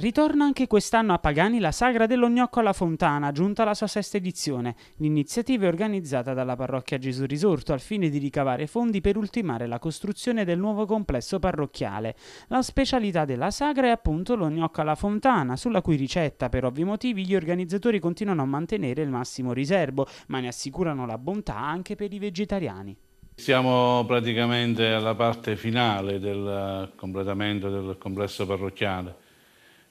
Ritorna anche quest'anno a Pagani la Sagra dello Gnocco alla Fontana, giunta alla sua sesta edizione. L'iniziativa è organizzata dalla parrocchia Gesù Risorto al fine di ricavare fondi per ultimare la costruzione del nuovo complesso parrocchiale. La specialità della sagra è appunto lo gnocco alla fontana, sulla cui ricetta per ovvi motivi gli organizzatori continuano a mantenere il massimo riservo, ma ne assicurano la bontà anche per i vegetariani. Siamo praticamente alla parte finale del completamento del complesso parrocchiale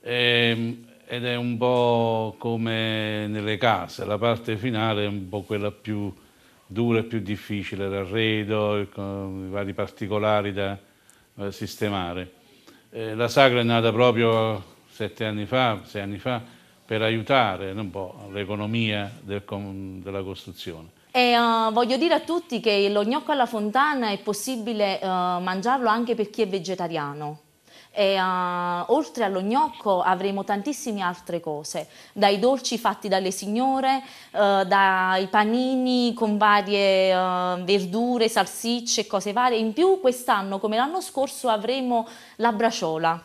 e, ehm, ed è un po' come nelle case, la parte finale è un po' quella più dura e più difficile, l'arredo, i vari particolari da sistemare. Eh, la sagra è nata proprio sette anni fa, sei anni fa, per aiutare un po' l'economia del della costruzione. E uh, voglio dire a tutti che lo gnocco alla fontana è possibile uh, mangiarlo anche per chi è vegetariano e uh, oltre allo gnocco avremo tantissime altre cose, dai dolci fatti dalle signore, uh, dai panini con varie uh, verdure, salsicce e cose varie. In più quest'anno, come l'anno scorso, avremo la braciola,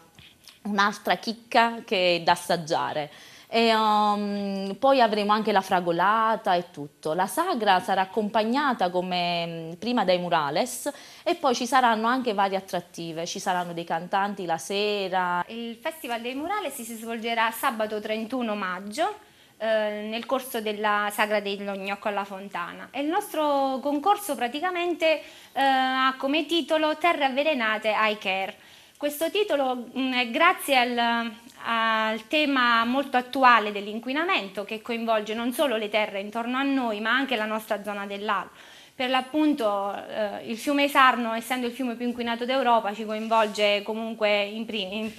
un'altra chicca che è da assaggiare. E, um, poi avremo anche la fragolata e tutto. La sagra sarà accompagnata come mm, prima dai murales e poi ci saranno anche varie attrattive, ci saranno dei cantanti la sera. Il Festival dei Murales si svolgerà sabato 31 maggio eh, nel corso della Sagra dello Gnocco alla Fontana. E il nostro concorso praticamente eh, ha come titolo Terre avvelenate I Care. Questo titolo, mh, mm, grazie al, al tema molto attuale dell'inquinamento che coinvolge non solo le terre intorno a noi ma anche la nostra zona dell'Alto. Per l'appunto eh, il fiume Sarno, essendo il fiume più inquinato d'Europa, ci coinvolge comunque in, in